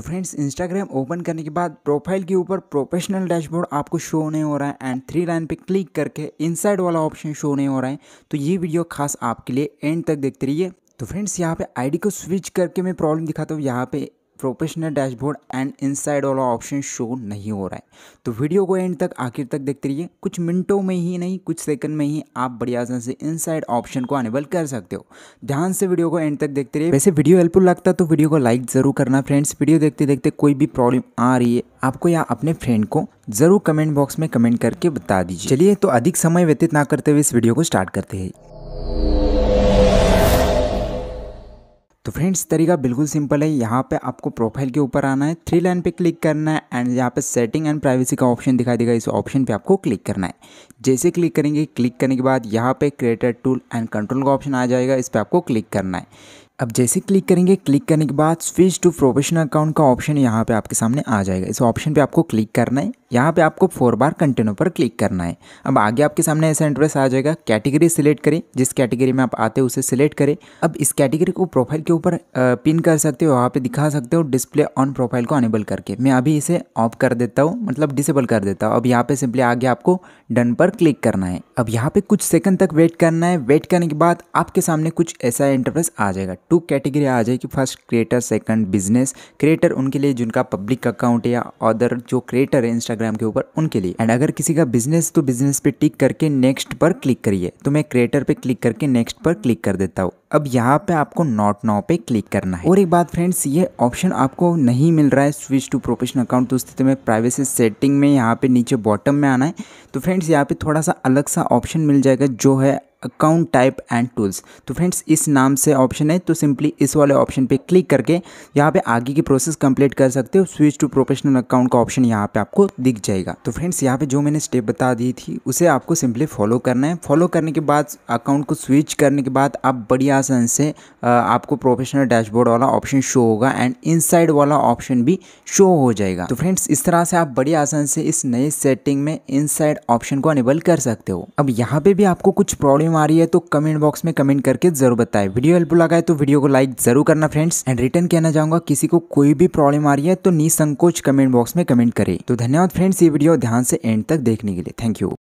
तो friends Instagram open करने के बाद प्रोफाइल के ऊपर प्रोफेशनल डैशबोर्ड आपको शो नहीं हो रहा है एंड थ्री लाइन पे क्लिक करके इनसाइड वाला ऑप्शन शो नहीं हो रहा है तो ये वीडियो खास आपके लिए एंड तक देखते रहिए तो फ्रेंड्स यहाँ पे आईडी को स्विच करके मैं प्रॉब्लम दिखाता हूँ यहाँ पे प्रोफेशनल डैशबोर्ड एंड इनसाइड वाला ऑप्शन शो नहीं हो रहा है तो वीडियो को एंड तक आखिर तक देखते रहिए कुछ मिनटों में ही नहीं कुछ सेकंड में ही आप बड़ी आसान से इनसाइड ऑप्शन को अनेबल कर सकते हो ध्यान से वीडियो को एंड तक देखते रहिए वैसे वीडियो हेल्पफुल लगता तो वीडियो को लाइक ज़रूर करना फ्रेंड्स वीडियो देखते देखते कोई भी प्रॉब्लम आ रही है आपको या अपने फ्रेंड को ज़रूर कमेंट बॉक्स में कमेंट करके बता दीजिए चलिए तो अधिक समय व्यतीत ना करते हुए इस वीडियो को स्टार्ट करते हैं फ्रेंड्स तरीका बिल्कुल सिंपल है यहाँ पे आपको प्रोफाइल के ऊपर आना है थ्री लाइन पे क्लिक करना है एंड यहाँ पे सेटिंग एंड प्राइवेसी का ऑप्शन दिखाई देगा इस ऑप्शन पे आपको क्लिक करना है जैसे क्लिक करेंगे क्लिक करने के बाद यहाँ पे क्रिएटर टूल एंड कंट्रोल का ऑप्शन आ जाएगा इस पर आपको क्लिक करना है अब जैसे क्लिक करेंगे क्लिक करने के बाद स्विच टू प्रोफेशनल अकाउंट का ऑप्शन यहाँ पे आपके सामने आ जाएगा इस ऑप्शन पे आपको क्लिक करना है यहाँ पे आपको फोर बार कंटिन्यू पर क्लिक करना है अब आगे आपके सामने ऐसा इंटरफेस आ जाएगा कैटेगरी सिलेक्ट करें जिस कैटेगरी में आप आते हैं उसे सिलेक्ट करें अब इस कैटेगरी को प्रोफाइल के ऊपर पिन कर सकते हो वहाँ पे दिखा सकते हो डिस्प्ले ऑन प्रोफाइल को अनेबल करके मैं अभी इसे ऑफ कर देता हूँ मतलब डिसेबल कर देता हूँ अब यहाँ पे सिंपली आगे आपको डन पर क्लिक करना है अब यहाँ पे कुछ सेकंड तक वेट करना है वेट करने के बाद आपके सामने कुछ ऐसा इंटरफेस आ जाएगा टू कैटेगरी आ जाएगी first creator second business creator उनके लिए जिनका पब्लिक अकाउंट या अदर जो क्रिएटर है इंस्टाग्राम इंस्टाग्राम के ऊपर उनके लिए एंड अगर किसी का बिजनेस तो बिजनेस पे टिक करके नेक्स्ट पर क्लिक करिए तो मैं क्रिएटर पे क्लिक करके नेक्स्ट पर क्लिक कर देता हूँ अब यहाँ पे आपको नॉट नाउ पे क्लिक करना है और एक बात फ्रेंड्स ये ऑप्शन आपको नहीं मिल रहा है स्विच टू प्रोफेशनल अकाउंट तो स्थिति में प्राइवेसी सेटिंग में यहाँ पे नीचे बॉटम में आना है तो फ्रेंड्स यहाँ पे थोड़ा सा अलग सा ऑप्शन मिल जाएगा जो है अकाउंट टाइप एंड टूल्स तो फ्रेंड्स इस नाम से ऑप्शन है तो सिंपली इस वाले ऑप्शन पे क्लिक करके यहाँ पे आगे की प्रोसेस कंप्लीट कर सकते हो स्विच टू प्रोफेशनल अकाउंट का ऑप्शन यहाँ पे आपको दिख जाएगा तो फ्रेंड्स यहाँ पे जो मैंने स्टेप बता दी थी उसे आपको सिंपली फॉलो करना है फॉलो करने के बाद अकाउंट को स्विच करने के बाद आप बड़ी आसान से आपको प्रोफेशनल डैशबोर्ड वाला ऑप्शन शो होगा एंड इन वाला ऑप्शन भी शो हो जाएगा तो फ्रेंड्स इस तरह से आप बड़ी आसान से इस नए सेटिंग में इन ऑप्शन को अनेबल कर सकते हो अब यहाँ पे भी आपको कुछ प्रॉब्लम में आ रही है तो कमेंट बॉक्स में कमेंट करके जरूर बताएं वीडियो हेल्पफुल लगा है तो वीडियो को लाइक जरूर करना फ्रेंड्स एंड रिटर्न कहना चाहूंगा किसी को कोई भी प्रॉब्लम आ रही है तो निसंकोच कमेंट बॉक्स में कमेंट करें तो धन्यवाद फ्रेंड्स ये वीडियो ध्यान से एंड तक देखने के लिए थैंक यू